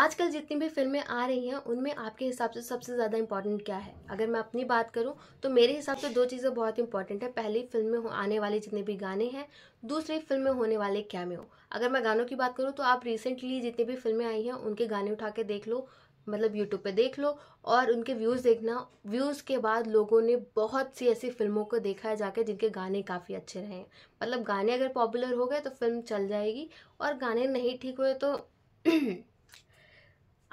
आजकल जितनी भी फिल्में आ रही हैं उनमें आपके हिसाब से सबसे ज़्यादा इंपॉर्टेंट क्या है अगर मैं अपनी बात करूँ तो मेरे हिसाब से दो चीज़ें बहुत इंपॉर्टेंट है पहली फिल्म में आने वाले जितने भी गाने हैं दूसरी फिल्म में होने वाले क्या में हो अगर मैं गानों की बात करूँ तो आप रिसेंटली जितनी भी फिल्में आई हैं उनके गाने उठा के देख लो मतलब यूट्यूब पे देख लो और उनके व्यूज़ देखना व्यूज़ के बाद लोगों ने बहुत सी ऐसी फिल्मों को देखा है जाके जिनके गाने काफ़ी अच्छे रहे हैं मतलब गाने अगर पॉपुलर हो गए तो फिल्म चल जाएगी और गाने नहीं ठीक हुए तो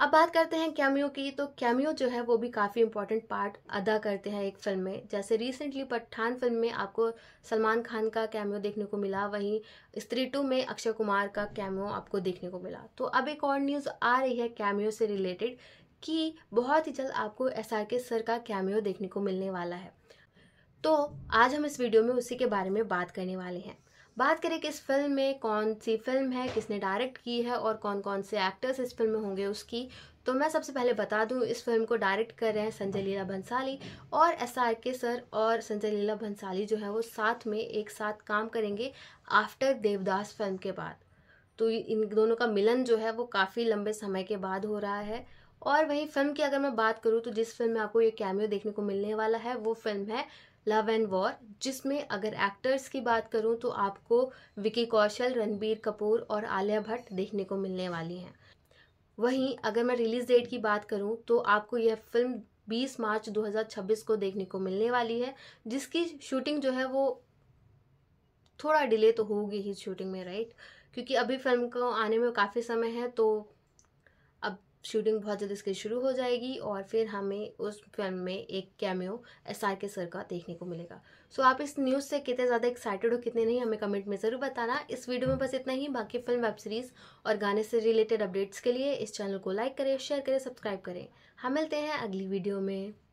अब बात करते हैं कैमियो की तो कैमियो जो है वो भी काफ़ी इंपॉर्टेंट पार्ट अदा करते हैं एक फिल्म में जैसे रिसेंटली पठान फिल्म में आपको सलमान खान का कैमियो देखने को मिला वहीं स्त्री टू में अक्षय कुमार का कैमियो आपको देखने को मिला तो अब एक और न्यूज़ आ रही है कैमियो से रिलेटेड कि बहुत ही जल्द आपको एस आर के सर का कैमियो देखने को मिलने वाला है तो आज हम इस वीडियो में उसी के बारे में बात करने वाले हैं बात करें कि इस फिल्म में कौन सी फिल्म है किसने डायरेक्ट की है और कौन कौन से एक्टर्स इस फिल्म में होंगे उसकी तो मैं सबसे पहले बता दूं इस फिल्म को डायरेक्ट कर रहे हैं संजय लीला भंसाली और एस आर के सर और संजय लीला भंसाली जो है वो साथ में एक साथ काम करेंगे आफ्टर देवदास फिल्म के बाद तो इन दोनों का मिलन जो है वो काफ़ी लंबे समय के बाद हो रहा है और वहीं फिल्म की अगर मैं बात करूँ तो जिस फिल्म में आपको ये कैमियो देखने को मिलने वाला है वो फिल्म है लव एंड वॉर जिसमें अगर एक्टर्स की बात करूँ तो आपको विकी कौशल रणबीर कपूर और आलिया भट्ट देखने को मिलने वाली हैं वहीं अगर मैं रिलीज़ डेट की बात करूँ तो आपको यह फिल्म 20 मार्च 2026 को देखने को मिलने वाली है जिसकी शूटिंग जो है वो थोड़ा डिले तो होगी ही शूटिंग में राइट क्योंकि अभी फिल्म को आने में काफ़ी समय है तो शूटिंग बहुत जल्द इसकी शुरू हो जाएगी और फिर हमें उस फिल्म में एक cameo S R K sir का देखने को मिलेगा सो so, आप इस न्यूज़ से कितने ज़्यादा एक्साइटेड हो कितने नहीं हमें कमेंट में ज़रूर बताना इस वीडियो में बस इतना ही बाकी फिल्म वेब सीरीज़ और गाने से रिलेटेड अपडेट्स के लिए इस चैनल को लाइक करें शेयर करें सब्सक्राइब करें हम मिलते हैं अगली वीडियो में